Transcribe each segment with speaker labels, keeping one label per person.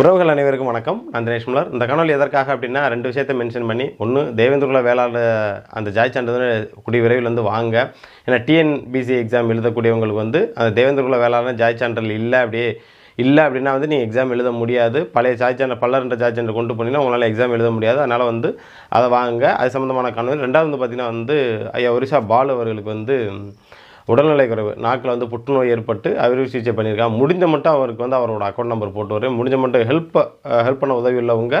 Speaker 1: உறவுகள் அனைவருக்கும் வணக்கம் நான் தினேஷ் முலர் இந்த காணொலி எதற்காக அப்படின்னா ரெண்டு விஷயத்தை மென்ஷன் பண்ணி ஒன்று தேவேந்திரகுல வேளாளர் அந்த ஜாய் சான்றிதழ் கூடிய விரைவில் வந்து வாங்க ஏன்னா டிஎன்பிசி எக்ஸாம் எழுதக்கூடியவங்களுக்கு வந்து அந்த தேவேந்திரகுல வேளாண் ஜாய் சான்றிதழ் இல்லை அப்படியே இல்லை அப்படின்னா வந்து நீங்கள் எக்ஸாம் எழுத முடியாது பழைய சாய்ச்சாண்டை பல்லர்ன்ற சான்றை கொண்டு போனீங்கன்னா உங்களால் எக்ஸாம் எழுத முடியாது அதனால் வந்து அதை வாங்க அது சம்மந்தமான கனவு ரெண்டாவது வந்து பார்த்திங்கன்னா வந்து ஐயா ஒரிசா பால் அவர்களுக்கு வந்து உடல்நிலை குறைவு நாக்கில் வந்து புற்றுநோய் ஏற்பட்டு அறுவை சிகிச்சை பண்ணியிருக்காங்க முடிஞ்ச மட்டும் அவருக்கு வந்து அவரோட அக்கௌண்ட் நம்பர் போட்டு வரும் முடிஞ்ச மட்டும் ஹெல்ப் ஹெல்ப் பண்ண உதவி உள்ளவங்க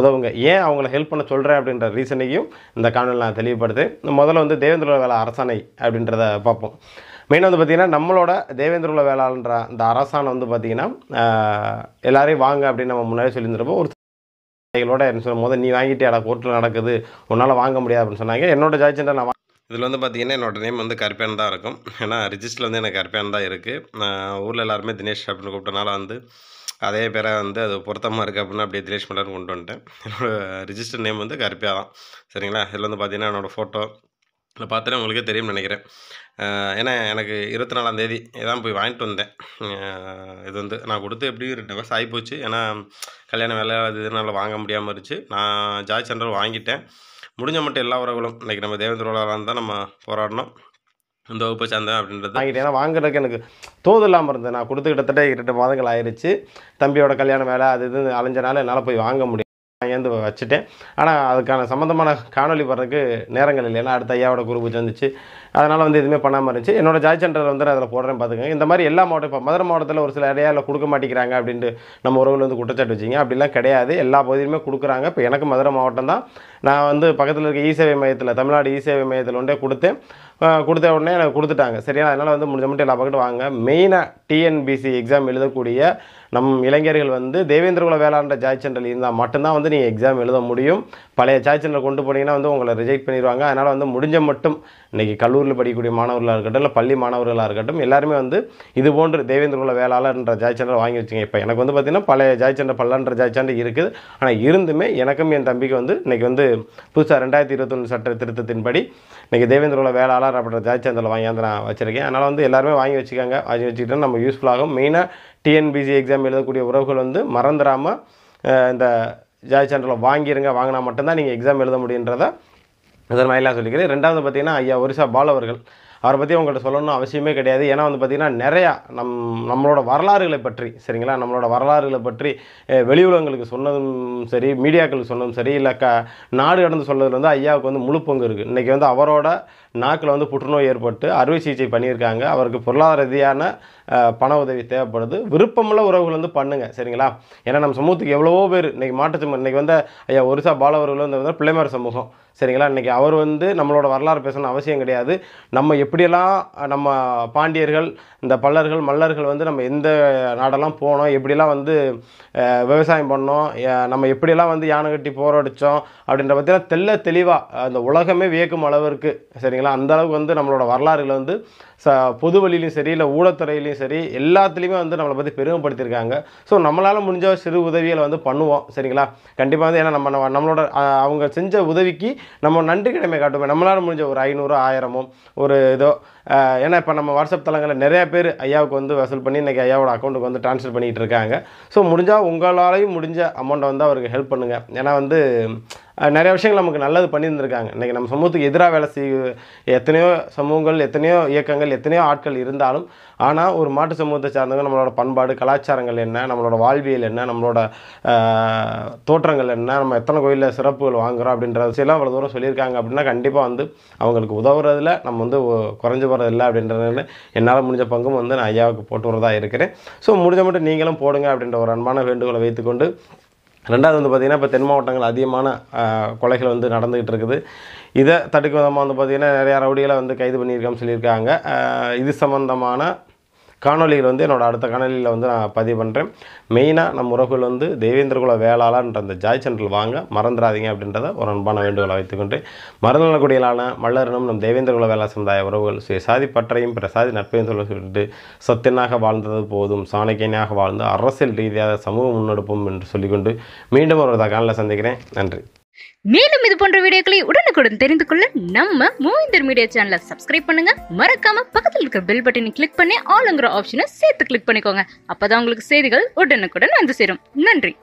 Speaker 1: உதவுங்க ஏன் அவங்கள ஹெல்ப் பண்ண சொல்கிறேன் அப்படின்ற ரீசனையும் இந்த காணொலி நான் தெளிவுபடுத்தேன் முதல்ல வந்து தேவேந்திர வேலை அரசணை அப்படின்றத பார்ப்போம் மெயின் வந்து பார்த்திங்கன்னா நம்மளோட தேவேந்திர வேளாளன்ற அந்த அரசாணை வந்து பார்த்திங்கன்னா எல்லாரையும் வாங்க அப்படின்னு நம்ம முன்னாடி சொல்லியிருந்திருப்போம் ஒரு எங்களோட என்ன சொல்லும் போது நீ வாங்கிட்டு அட கோர்ட்டில் நடக்குது உன்னால் வாங்க முடியாது அப்படின்னு சொன்னாங்க என்னோட ஜட்ஜெண்டை நான் இதில் வந்து பார்த்திங்கன்னா என்னோடய நேம் வந்து கருப்பேன் தான் இருக்கும் ஏன்னா ரிஜிஸ்டரில் வந்து எனக்கு கருப்பேன் தான் இருக்குது ஊரில் எல்லாருமே தினேஷ் அப்படின்னு கூப்பிட்டனால வந்து அதே பேரை வந்து அது பொருத்தமாக இருக்குது அப்படின்னா அப்படியே தினேஷ் மலர்னு கொண்டு வந்துட்டேன் என்னோடய ரிஜிஸ்டர் நேம் வந்து கருப்பியா தான் சரிங்களா இதில் வந்து பார்த்திங்கன்னா என்னோடய ஃபோட்டோ இதில் பார்த்துட்டு உங்களுக்கே தெரியும்னு நினைக்கிறேன் ஏன்னா எனக்கு இருபத்தி நாலாம் தேதி இதான் போய் வாங்கிட்டு வந்தேன் இது வந்து நான் கொடுத்து எப்படியும் ரெண்டு வருஷம் ஆகிப்போச்சு ஏன்னா கல்யாணம் வேலை இதனால் வாங்க முடியாமல் இருந்துச்சு நான் ஜாய் சென்டர் வாங்கிட்டேன் முடிஞ்ச மட்டும் எல்லா உறவுகளும் இன்றைக்கி நம்ம தேவேந்திர உலகம் நம்ம போராடணும் இந்த வகுப்பு சேர்ந்தேன் அப்படின்றது வாங்கிட்டு ஏன்னா வாங்குறதுக்கு எனக்கு தோது இல்லாமல் இருந்தேன் நான் கொடுத்து கிட்டத்தட்ட இரண்டு மாதங்கள் ஆயிடுச்சு தம்பியோட கல்யாணம் வேலை அது இது அலைஞ்சனால என்னால் போய் வாங்க முடியும் வாங்கியாந்து வச்சுட்டேன் ஆனால் அதுக்கான சம்மந்தமான காணொலி வர்றதுக்கு நேரங்கள் இல்லை ஏன்னா அடுத்த ஐயாவோட குரூப் வந்துச்சு அதனால் வந்து எதுவுமே பண்ணாமல் இருந்துச்சு என்னோட ஜாய் சென்டர் வந்து அதில் போடுறேன் பார்த்துக்கங்க இந்த மாதிரி எல்லா மாவட்டம் இப்போ மதுரை மாவட்டத்தில் ஒரு சில இடையாவில் கொடுக்க மாட்டேங்கிறாங்க அப்படின்ட்டு நம்ம உறவுகள் வந்து குற்றச்சாட்டு வச்சிங்க அப்படிலாம் கிடையாது எல்லா பகுதியிலுமே கொடுக்குறாங்க இப்போ எனக்கு மதுரை மாவட்டம் தான் நான் வந்து பக்கத்தில் இருக்க இ சேவை மையத்தில் தமிழ்நாடு இ சேவை மையத்தில் ஒன்றே கொடுத்தேன் கொடுத்த உடனே எனக்கு கொடுத்துட்டாங்க சரியா அதனால் வந்து முடிஞ்ச மட்டும் எல்லா பக்கத்தில் வாங்க மெயினாக டிஎன்பிசி எக்ஸாம் எழுதக்கூடிய நம் இளைஞர்கள் வந்து தேவேந்திரகுல வேளாண்ட ஜாய் சென்டரில் இருந்தால் மட்டும்தான் வந்து நீங்கள் எக்ஸாம் எழுத முடியும் பழைய சாய்ச்சலில் கொண்டு போனீங்கன்னா வந்து உங்களை ரிஜெக்ட் பண்ணிடுவாங்க அதனால் வந்து முடிஞ்ச மட்டும் இன்றைக்கி கல்லூரியில் படிக்கக்கூடிய மாணவர்களாக இருக்கட்டும் இல்லை பள்ளி மாணவர்களாக இருக்கட்டும் எல்லாருமே வந்து இது போன்று தேவேந்திரகுல வேளாளர்ன்ற ஜாய்ச்சண்டை வாங்கி வச்சுங்க இப்போ எனக்கு வந்து பார்த்திங்கன்னா பழைய ஜாய்ச்சண்டை பல்லன்ற ஜாய்ச்சண்டை இருக்குது ஆனால் இருந்துமே எனக்கும் என் தம்பிக்கு வந்து இன்றைக்கி வந்து புதுசாக ரெண்டாயிரத்தி இருபத்தொன்று சட்ட திருத்தத்தின்படி இன்றைக்கி தேவேந்திரகுல வேளாளர் அப்படின்ற வாங்கி வந்து நான் வச்சுருக்கேன் அதனால் வந்து எல்லாருமே வாங்கி வச்சுக்காங்க வாங்கி வச்சுக்கிட்டா நம்ம யூஸ்ஃபுல்லாகும் மெயினாக டிஎன்பிசி எக்ஸாம் எழுதக்கூடிய உறவுகள் வந்து மறந்துடாமல் இந்த ஜாய் சான்றிதழை வாங்கிருங்க வாங்கினா மட்டும்தான் நீங்கள் எக்ஸாம் எழுத முடியுன்றதை இதன் சொல்லிக்கிறேன் ரெண்டாவது பார்த்தீங்கன்னா ஐயா ஒரிசா பாலவர்கள் அவரை பற்றி உங்கள்கிட்ட சொல்லணும்னு அவசியமே கிடையாது ஏன்னா வந்து பார்த்திங்கன்னா நிறையா நம் நம்மளோட வரலாறுகளை பற்றி சரிங்களா நம்மளோட வரலாறுகளை பற்றி உலகங்களுக்கு சொன்னதும் சரி மீடியாக்களுக்கு சொன்னதும் சரி இல்லை க நாடு கடந்து சொன்னதில் வந்து ஐயாவுக்கு வந்து முழு பங்கு இருக்குது இன்றைக்கி வந்து அவரோட நாக்கில் வந்து புற்றுநோய் ஏற்பட்டு அறுவை சிகிச்சை பண்ணியிருக்காங்க அவருக்கு பொருளாதார ரீதியான பண உதவி தேவைப்படுது விருப்பமுள்ள உறவுகள் வந்து பண்ணுங்கள் சரிங்களா ஏன்னா நம்ம சமூகத்துக்கு எவ்வளவோ பேர் இன்றைக்கி மாற்று இன்றைக்கி வந்து ஐயா ஒரிசா பாலவர்கள் வந்து பிள்ளைமார் சமூகம் சரிங்களா இன்றைக்கி அவர் வந்து நம்மளோட வரலாறு பேசணும் அவசியம் கிடையாது நம்ம எப்படியெல்லாம் நம்ம பாண்டியர்கள் இந்த பல்லர்கள் மல்லர்கள் வந்து நம்ம எந்த நாடெல்லாம் போனோம் எப்படியெல்லாம் வந்து விவசாயம் பண்ணோம் நம்ம எப்படியெல்லாம் வந்து யானை கட்டி போராடித்தோம் அப்படின்ற பற்றிலாம் தெல்ல தெளிவாக அந்த உலகமே வியக்கும் அளவிற்கு சரிங்களா அந்தளவுக்கு வந்து நம்மளோட வரலாறுகளை வந்து ச பொது வழியிலையும் சரி இல்லை ஊடத்துறையிலையும் சரி எல்லாத்துலேயுமே வந்து நம்மளை பற்றி பெருமைப்படுத்தியிருக்காங்க ஸோ நம்மளால் முடிஞ்ச சிறு உதவிகளை வந்து பண்ணுவோம் சரிங்களா கண்டிப்பாக வந்து ஏன்னா நம்ம நம்மளோட அவங்க செஞ்ச உதவிக்கு நம்ம நன்றி கடமை காட்டுவோம் நம்மளால் முடிஞ்ச ஒரு ஐநூறு ஆயிரமோ ஒரு இதோ ஏன்னா இப்போ நம்ம வாட்ஸ்அப் தளங்களில் நிறையா பேர் ஐயாவுக்கு வந்து வசூல் பண்ணி இன்றைக்கி ஐயாவோட அக்கௌண்ட்டுக்கு வந்து ட்ரான்ஸ்ஃபர் பண்ணிகிட்டு இருக்காங்க ஸோ முடிஞ்சால் உங்களாலையும் முடிஞ்ச அமௌண்ட்டை வந்து அவருக்கு ஹெல்ப் பண்ணுங்கள் ஏன்னா வந்து நிறைய விஷயங்கள் நமக்கு நல்லது பண்ணியிருந்திருக்காங்க இன்றைக்கி நம்ம சமூகத்துக்கு எதிராக வேலை செய் எத்தனையோ சமூகங்கள் எத்தனையோ இயக்கங்கள் எத்தனையோ ஆட்கள் இருந்தாலும் ஆனால் ஒரு மாட்டு சமூகத்தை சார்ந்தவங்க நம்மளோட பண்பாடு கலாச்சாரங்கள் என்ன நம்மளோட வாழ்வியல் என்ன நம்மளோட தோற்றங்கள் என்ன நம்ம எத்தனை கோயிலில் சிறப்புகள் வாங்குகிறோம் அப்படின்ற விஷயம்லாம் அவ்வளோ தூரம் சொல்லியிருக்காங்க அப்படின்னா கண்டிப்பாக வந்து அவங்களுக்கு உதவுறதில் நம்ம வந்து குறைஞ்சி போகிறதில்ல அப்படின்றது என்னால் முடிஞ்ச பங்கும் வந்து நான் ஐயாவுக்கு போட்டு வரதாக இருக்கிறேன் ஸோ முடிஞ்ச மட்டும் நீங்களும் போடுங்க அப்படின்ற ஒரு அன்பான வேண்டுகோளை வைத்துக்கொண்டு ரெண்டாவது வந்து பார்த்திங்கன்னா இப்போ தென் மாவட்டங்கள் அதிகமான கொலைகள் வந்து நடந்துக்கிட்டு இருக்குது இதை தடுக்க விதமாக வந்து பார்த்திங்கன்னா நிறையா ரவுடிகளை வந்து கைது பண்ணியிருக்கோம்னு சொல்லியிருக்காங்க இது சம்மந்தமான காணொலியில் வந்து என்னோடய அடுத்த காணொலியில் வந்து நான் பதிவு பண்ணுறேன் மெயினாக நம்ம உறவுகள் வந்து தேவேந்திரகுல வேளாளர்ன்ற அந்த ஜாய் சென்ட்ரல் வாங்க மறந்துடாதீங்க அப்படின்றத ஒரு அன்பான வேண்டுகோளை வைத்துக்கொண்டு மறந்துடக்கூடியலான மல்லரனும் நம் தேவேந்திரகுல வேளா சமுதாய உறவுகள் சுயசாதி பற்றையும் பிரசாதி நட்பையும் சொல்ல சொல்லிட்டு சத்தியனாக வாழ்ந்தது போதும் சாணக்கியனாக வாழ்ந்து அரசியல் ரீதியாக சமூக முன்னெடுப்பும் என்று சொல்லிக்கொண்டு மீண்டும் ஒரு காலில் சந்திக்கிறேன் நன்றி மேலும் இது போன்ற வீடியோக்களை உடனுக்குடன் தெரிந்து கொள்ள நம்ம மூவிந்தர் மீடியா சேனலை சப்ஸ்கிரைப் பண்ணுங்க மறக்காம பக்கத்தில் இருக்கிற பெல் பட்டனை கிளிக் பண்ணி ஆளுங்கிற ஆப்ஷனை சேர்த்து கிளிக் பண்ணிக்கோங்க அப்பதான் உங்களுக்கு செய்திகள் உடனுக்குடன் வந்து சேரும் நன்றி